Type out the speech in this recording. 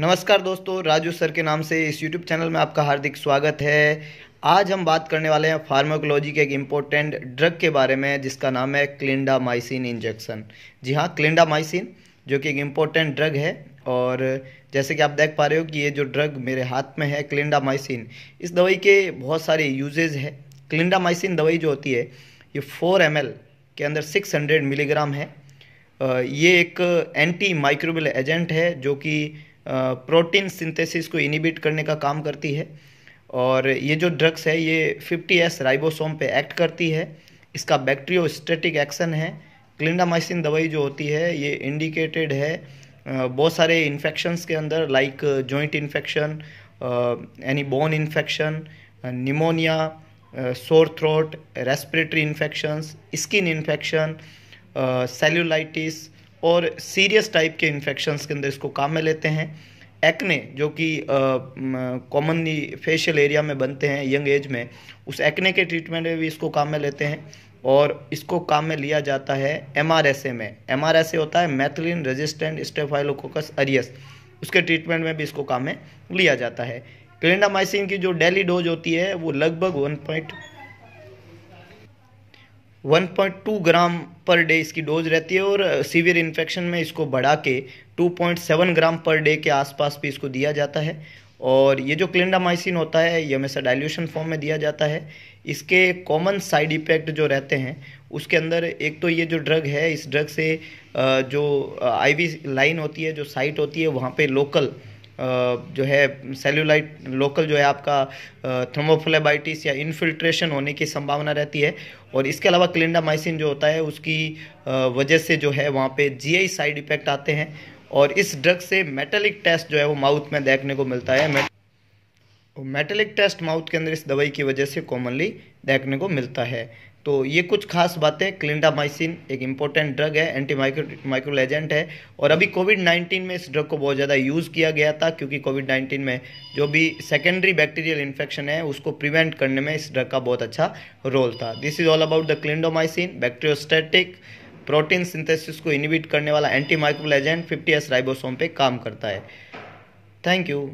नमस्कार दोस्तों राजू सर के नाम से इस यूट्यूब चैनल में आपका हार्दिक स्वागत है आज हम बात करने वाले हैं फार्माकोलॉजी के एक इम्पोर्टेंट ड्रग के बारे में जिसका नाम है क्लिंडामाइसिन इंजेक्शन जी हाँ क्लिंडामाइसिन जो कि एक इम्पोर्टेंट ड्रग है और जैसे कि आप देख पा रहे हो कि ये जो ड्रग मेरे हाथ में है क्लिंडामाइसिन इस दवाई के बहुत सारे यूजेज है क्लिंडामाइसिन दवाई जो होती है ये फोर एम के अंदर सिक्स मिलीग्राम है ये एक एंटी माइक्रोबल एजेंट है जो कि प्रोटीन सिंथेसिस को इनिबिट करने का काम करती है और ये जो ड्रग्स है ये 50s राइबोसोम पे एक्ट करती है इसका बैक्टीरियोस्टेटिक एक्शन है क्लिंडामाइसिन दवाई जो होती है ये इंडिकेटेड है बहुत सारे इन्फेक्शंस के अंदर लाइक जॉइंट इन्फेक्शन यानी bone infection pneumonia sore throat respiratory infections skin infection cellulitis और सीरियस टाइप के इन्फेक्शंस के अंदर इसको काम में लेते हैं एक्ने जो कि कॉमनली फेशियल एरिया में बनते हैं यंग एज में उस एक्ने के ट्रीटमेंट में भी इसको काम में लेते हैं और इसको काम में लिया जाता है एम में एम होता है मैथिलीन रेजिस्टेंट स्टेफाइलोकोकस अरियस उसके ट्रीटमेंट में भी इसको काम में लिया जाता है क्लिंडामाइसिन की जो डेली डोज होती है वो लगभग पॉइंट 1.2 ग्राम पर डे इसकी डोज रहती है और सीवियर इन्फेक्शन में इसको बढ़ा के 2.7 ग्राम पर डे के आसपास भी इसको दिया जाता है और ये जो क्लिंडामाइसिन होता है ये हमेशा डाइल्यूशन फॉर्म में दिया जाता है इसके कॉमन साइड इफ़ेक्ट जो रहते हैं उसके अंदर एक तो ये जो ड्रग है इस ड्रग से जो आईवी लाइन होती है जो साइट होती है वहाँ पे लोकल जो है सेल्यूलाइट लोकल जो है आपका थ्रोमोफ्लेबाइटिस या इन्फिल्ट्रेशन होने की संभावना रहती है और इसके अलावा क्लिंडामाइसिन जो होता है उसकी वजह से जो है वहाँ पे जीआई साइड इफ़ेक्ट आते हैं और इस ड्रग से मेटेलिक टेस्ट जो है वो माउथ में देखने को मिलता है मेटेलिक टेस्ट माउथ के अंदर इस दवाई की वजह से कॉमनली देखने को मिलता है तो ये कुछ खास बातें क्लिंडामाइसिन एक इम्पोर्टेंट ड्रग है एंटी माइक्रोल एजेंट है और अभी कोविड 19 में इस ड्रग को बहुत ज़्यादा यूज़ किया गया था क्योंकि कोविड 19 में जो भी सेकेंडरी बैक्टीरियल इन्फेक्शन है उसको प्रिवेंट करने में इस ड्रग का बहुत अच्छा रोल था this is all about the clindamycin bacteriostatic protein synthesis को इनिबिट करने वाला antimicrobial agent fifty S ribosome पर काम करता है थैंक यू